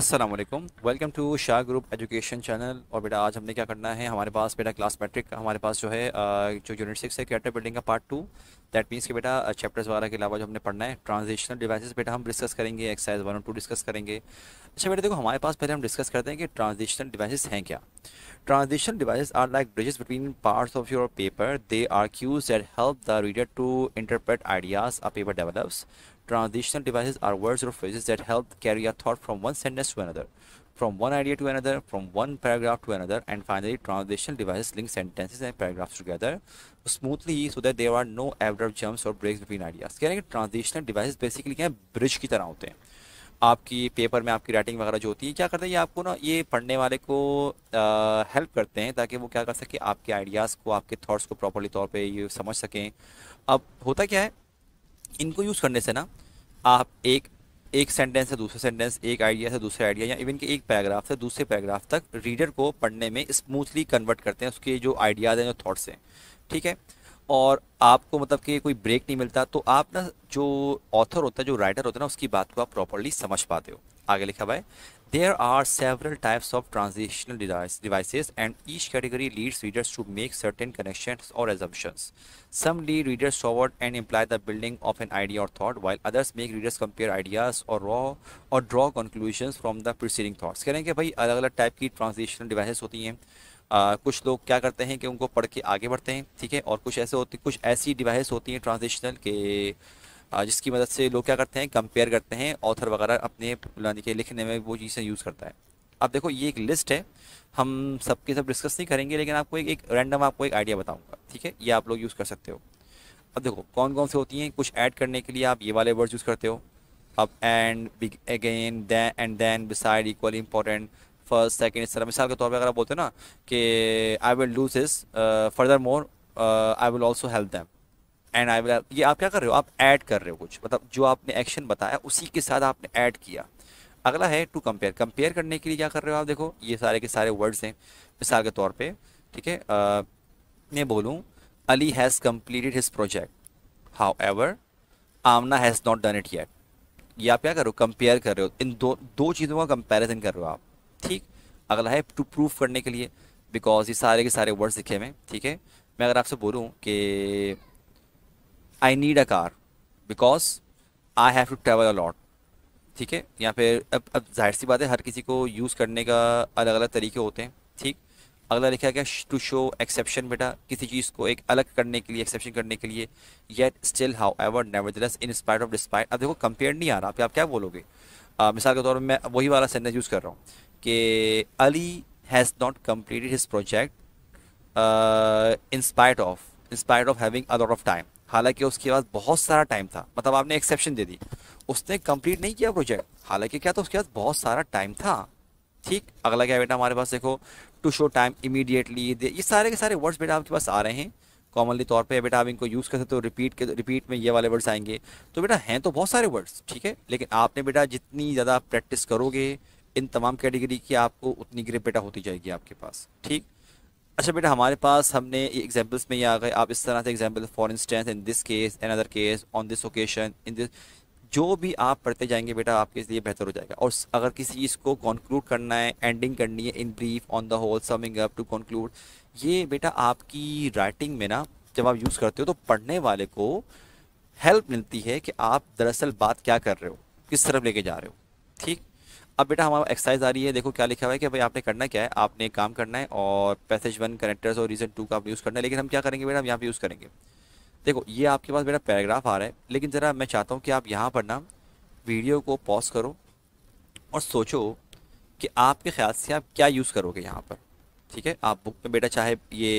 Aslam welcome to Shah group education channel और बेटा आज हमने क्या करना है हमारे पास बेटा क्लास मैट्रिक हमारे पास जो है जो यूनिट सिक्स है कैटर बिल्डिंग का पार्ट टू दैट मीन्स कि बेटा चैप्टर्स वगैरह के अलावा जो हमने पढ़ना है ट्रांजिशनल डिवाइसेस बेटा हम डिस्कस करेंगे एक्सरसाइज वन और टू डिस्कस करेंगे अच्छा बेटा देखो हमारे पास पहले हम डिस्कस करते हैं कि ट्रांजिशनल डिवाइस हैं क्या transitional devices are like bridges between parts of your paper they are cues that help the reader to interpret ideas a paper develops Transition devices are words or phrases that help carry a thought from one sentence to another, from one idea to another, from one paragraph to another, and finally, transitional devices link sentences and paragraphs together smoothly so that there are no abrupt jumps or breaks between ideas. कह रहे हैं कि transitional device basically क्या है bridge की तरह होते हैं आपकी पेपर में आपकी राइटिंग वगैरह जो होती है क्या करते हैं ये आपको ना ये पढ़ने वाले को हेल्प करते हैं ताकि वो क्या कर सके आपके आइडियाज़ को आपके थॉट्स को प्रॉपरली तौर पे ये समझ सकें अब होता क्या है इनको यूज़ करने से ना आप एक एक सेंटेंस से दूसरे सेंटेंस एक आइडिया से दूसरे आइडिया या इवन के एक पैराग्राफ से दूसरे पैराग्राफ तक रीडर को पढ़ने में स्मूथली कन्वर्ट करते हैं उसके जो आइडियाज़ हैं जो थाट्स हैं ठीक है और आपको मतलब कि कोई ब्रेक नहीं मिलता तो आप ना जो ऑथर होता है जो राइटर होता है ना उसकी बात को आप प्रॉपरली समझ पाते हो आगे लिखा हुआ है there are several types of transitional devices and each category leads readers to make certain connection or assumption some lead readers forward and employ the building of an idea or thought while others make readers compare ideas or raw or draw conclusion from the preceding thoughts कह रहे हैं कि भाई अलग अलग type की transitional devices होती हैं आ, कुछ लोग क्या करते हैं कि उनको पढ़ के आगे बढ़ते हैं ठीक है और कुछ ऐसे होते हैं कुछ ऐसी डिवाइस होती हैं ट्रांजिशनल के जिसकी मदद से लोग क्या करते हैं कंपेयर करते हैं ऑथर वगैरह अपने यानी के लिखने में वो चीज़ें यूज़ करता है अब देखो ये एक लिस्ट है हम सबके सब डिस्कस नहीं करेंगे लेकिन आपको एक एक रैंडम आपको एक आइडिया बताऊंगा ठीक है ये आप लोग यूज़ कर सकते हो अब देखो कौन कौन से होती हैं कुछ ऐड करने के लिए आप ये वाले वर्ड यूज़ करते हो अब and big again then and then beside equally important first second इस तरह मिसाल के तौर पर अगर आप बोलते हो ना कि I will do this furthermore I will also help them and I will ये आप क्या कर रहे हो आप ऐड कर रहे हो कुछ मतलब जो आपने एक्शन बताया उसी के साथ आपने ऐड किया अगला है टू कंपेयर कंपेयर करने के लिए क्या कर रहे हो आप देखो ये सारे के सारे वर्ड्स हैं मिसाल के तौर पे ठीक है uh, मैं बोलूँ Ali has completed his project however Amna has not done it yet ये आप क्या कर रहे हो कंपेयर कर रहे हो इन दो दो चीज़ों का कंपेरिजन कर रहे हो आप ठीक अगला है टू प्रूफ करने के लिए बिकॉज ये सारे के सारे वर्ड्स लिखे हुए ठीक है मैं अगर आपसे बोलूँ कि I need a car because I have to travel a lot ठीक है या फिर अब अब जाहिर सी बात है हर किसी को यूज़ करने का अलग अलग तरीके होते हैं ठीक अगला लिखा गया टू शो एक्सेप्शन बेटा किसी चीज़ को एक अलग करने के लिए एक्सेप्शन करने के लिए yet still however nevertheless in spite of despite अब देखो कंपेयर नहीं आ रहा आप क्या बोलोगे आ, मिसाल के तौर पर मैं वही वाला सेंटेंस यूज़ कर रहा हूँ कि Ali has not completed his project inspired of inspired of having a lot of time हालांकि उसके पास बहुत सारा टाइम था मतलब आपने एक्सेप्शन दे दी उसने कंप्लीट नहीं किया प्रोजेक्ट हालांकि क्या था उसके पास बहुत सारा टाइम था ठीक अगला क्या बेटा हमारे पास देखो टू शो टाइम इमीडिएटली ये सारे के सारे वर्ड्स बेटा आपके पास आ रहे हैं कॉमनली तौर पे बेटा आप इनको यूज़ कर सकते हो रिपीट के रिपीट में ये वाले वर्ड्स आएंगे तो बेटा हैं तो बहुत सारे वर्ड्स ठीक है लेकिन आपने बेटा जितनी ज़्यादा प्रैक्टिस करोगे इन तमाम कैटेगरी की आपको उतनी ग्रेप बेटा होती जाएगी आपके पास ठीक अच्छा बेटा हमारे पास हमने एग्जाम्पल्स में ये आ गए आप इस तरह से example for instance in this case another case on this occasion in this जो भी आप पढ़ते जाएंगे बेटा आपके लिए बेहतर हो जाएगा और अगर किसी चीज़ को कंक्लूड करना है एंडिंग करनी है in brief on the whole summing up to conclude ये बेटा आपकी राइटिंग में ना जब आप यूज़ करते हो तो पढ़ने वाले को हेल्प मिलती है कि आप दरअसल बात क्या कर रहे हो किस तरफ लेके जा रहे हो ठीक अब बेटा हमारा एक्सरसाइज आ रही है देखो क्या लिखा हुआ है कि भाई आपने करना क्या है आपने एक काम करना है और पैसेज वन कनेक्टर्स और रीजन टू का आप यूज़ करना है लेकिन हम क्या करेंगे बेटा हम यहाँ पर यूज़ करेंगे देखो ये आपके पास बेटा पैराग्राफ आ रहा है लेकिन ज़रा मैं चाहता हूँ कि आप यहाँ पर ना वीडियो को पॉज करो और सोचो कि आपके ख्याल से आप क्या यूज़ करोगे यहाँ पर ठीक है आप बुक में बेटा चाहे ये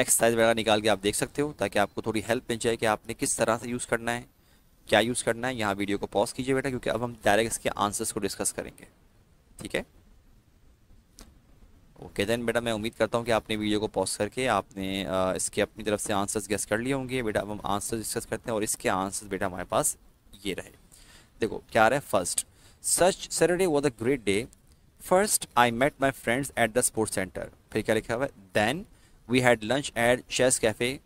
एक्सरसाइज वगैरह निकाल के आप देख सकते हो ताकि आपको थोड़ी हेल्प मिल जाए कि आपने किस तरह से यूज़ करना है क्या यूज़ करना है यहाँ वीडियो को पॉज कीजिए बेटा क्योंकि अब हम डायरेक्ट इसके आंसर्स को डिस्कस करेंगे ठीक है ओके देन बेटा मैं उम्मीद करता हूँ कि आपने वीडियो को पॉज करके आपने इसके अपनी तरफ से आंसर्स गेस कर लिए होंगे बेटा अब हम आंसर्स डिस्कस करते हैं और इसके आंसर्स बेटा हमारे पास ये रहे देखो क्या रहा है first such Saturday was a great day first I met my friends at the sports centre फिर क्या लिखा हुआ है then we had lunch at Shay's cafe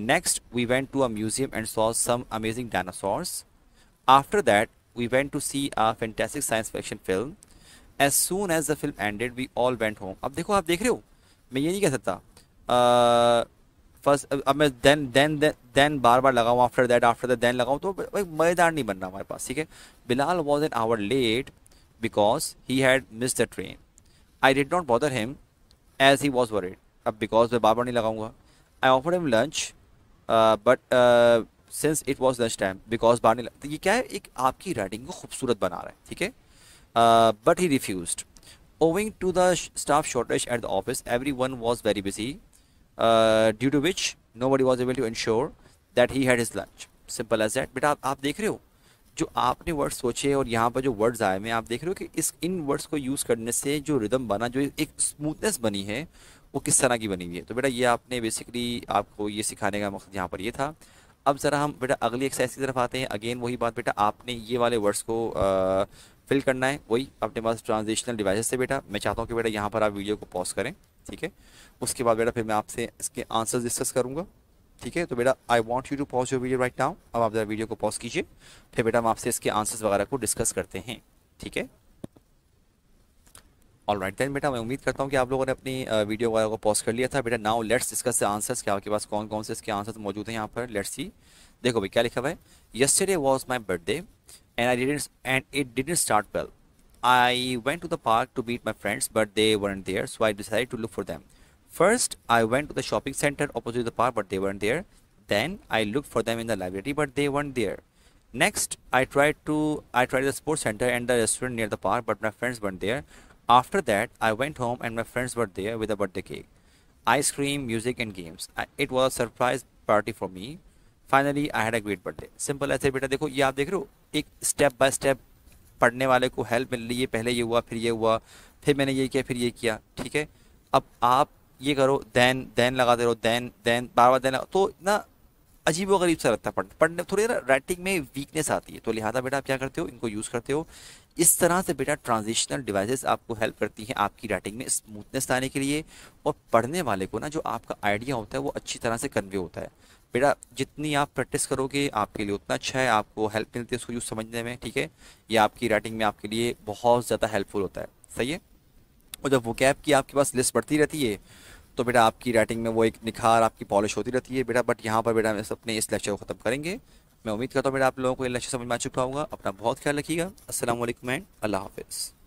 Next, we went to a museum and saw some amazing dinosaurs. After that, we went to see a fantastic science fiction film. As soon as the film ended, we all went home. अब देखो आप देख रहे हो? मैं ये नहीं कह सकता. First, अब मैं then then then बार-बार लगाऊं. After that, after that then लगाऊं तो एक मजेदार नहीं बनना हमारे पास. ठीक है? Bilal was an hour late because he had missed the train. I did not bother him as he was worried. अब because मैं बार-बार नहीं लगाऊंगा. I offered him lunch. But since it was lunch time because बारने तो ये क्या है एक आपकी राइटिंग को खूबसूरत बना रहा है ठीक है but he refuse owing to the staff shortage at the office everyone was very busy due to which nobody was able to ensure that he had his lunch simple as that बेटा आप देख रहे हो जो आपने word सोचे और यहाँ पर जो वर्ड्स आए हैं आप देख रहे हो कि इस इन वर्ड्स को यूज़ करने से जो रिदम बना जो एक स्मूथनेस बनी है वो किस तरह की बनी हुई है तो बेटा ये आपने बेसिकली आपको ये सिखाने का मकसद यहाँ पर ये था अब ज़रा हम बेटा अगली एक्सरसाइज की तरफ आते हैं अगेन वही बात बेटा आपने ये वाले वर्ड्स को आ, फिल करना है वही अपने पास ट्रांजिशनल डिवाइस से बेटा मैं चाहता हूँ कि बेटा यहाँ पर आप वीडियो को पॉज करें ठीक है उसके बाद बेटा फिर मैं आपसे इसके आंसर्स डिस्कस करूँगा ठीक है तो बेटा I want you to pause your video right now अब आप जरा वीडियो को पॉज कीजिए फिर बेटा हम आपसे इसके आंसर्स वगैरह को डिस्कस करते हैं ठीक है ऑल राइट देन बेटा मैं उम्मीद करता हूँ कि आप लोगों ने अपनी वीडियो वगैरह को पॉज कर लिया था बेटा now let's discuss the answers क्या आपके पास कौन कौन से इसके आंसर्स मौजूद हैं यहाँ पर लेट्स सी देखो भाई क्या लिखा हुआ है yesterday was my birthday and I didn't and it didn't start well I went to the park to meet my friends but they were there so I decide to look for them First, I went to the shopping center opposite the park, but they weren't there. Then I looked for them in the library, but they weren't there. Next, I tried to I tried the sports center and the restaurant near the park, but my friends weren't there. After that, I went home and my friends were there with a birthday cake, ice cream, music, and games. It was a surprise party for me. Finally, I had a great birthday. Simple as बेटा देखो ये आप देख रहे हो एक step by step पढ़ने वाले को help मिल रही है पहले ये हुआ फिर ये हुआ फिर मैंने ये किया फिर ये किया ठीक है अब आप ये करो दैन दैन लगाते रहो दैन दैन बार बार दैन लगा तो ना अजीब व गरीब सा लगता पढ़ने पढ़ने थोड़ी ना राइटिंग में वीकनेस आती है तो लिहाजा बेटा आप क्या करते हो इनको यूज़ करते हो इस तरह से बेटा ट्रांजिशनल डिवाइसेस आपको हेल्प करती हैं आपकी राइटिंग में स्मूथनेस लाने के लिए और पढ़ने वाले को ना जो आपका आइडिया होता है वो अच्छी तरह से कन्वे होता है बेटा जितनी आप प्रैक्टिस करोगे आपके लिए उतना अच्छा है आपको हेल्प मिलती है उसको यूज समझने में ठीक है ये आपकी राइटिंग में आपके लिए बहुत ज़्यादा हेल्पफुल होता है सही है और जब वो कैब की आपके पास लिस्ट बढ़ती रहती है तो बेटा आपकी राइटिंग में वो एक निखार आपकी पॉलिश होती रहती है बेटा बट यहाँ पर बेटा हम अपने इस लेक्चर को ख़त्म करेंगे मैं उम्मीद करता हूँ बेटा आप लोगों को ये लेक्चर समझ में आ चुका होगा अपना बहुत ख्याल रखिएगा असलम एंड अल्लाह हाफिज़